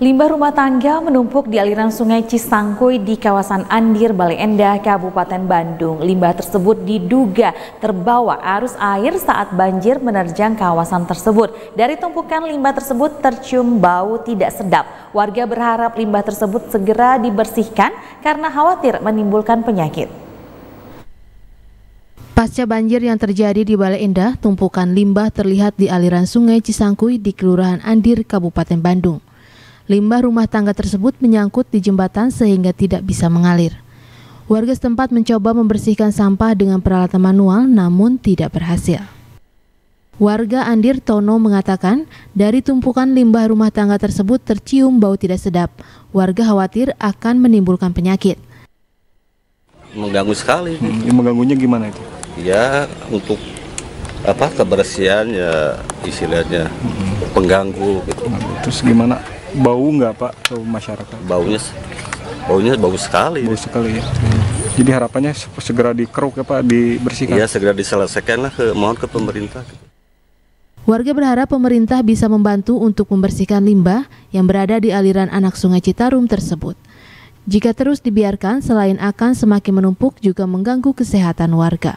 Limbah rumah tangga menumpuk di aliran sungai Cisangkui di kawasan Andir, Bale Endah, Kabupaten Bandung. Limbah tersebut diduga terbawa arus air saat banjir menerjang kawasan tersebut. Dari tumpukan limbah tersebut tercium bau tidak sedap. Warga berharap limbah tersebut segera dibersihkan karena khawatir menimbulkan penyakit. Pasca banjir yang terjadi di Balai Endah, tumpukan limbah terlihat di aliran sungai Cisangkui di Kelurahan Andir, Kabupaten Bandung. Limbah rumah tangga tersebut menyangkut di jembatan sehingga tidak bisa mengalir. Warga setempat mencoba membersihkan sampah dengan peralatan manual namun tidak berhasil. Warga Andir Tono mengatakan, dari tumpukan limbah rumah tangga tersebut tercium bau tidak sedap. Warga khawatir akan menimbulkan penyakit. Mengganggu sekali. Hmm, mengganggunya gimana itu? Ya, untuk apa kebersihan ya istilahnya pengganggu gitu. Nah, terus gimana bau nggak pak ke masyarakat? Baunya baunya bau sekali. Bau sekali ya. Jadi harapannya segera dikeruk ya pak, dibersihkan. Iya segera diselesaikan lah ke mohon ke pemerintah. Gitu. Warga berharap pemerintah bisa membantu untuk membersihkan limbah yang berada di aliran anak sungai Citarum tersebut. Jika terus dibiarkan, selain akan semakin menumpuk juga mengganggu kesehatan warga.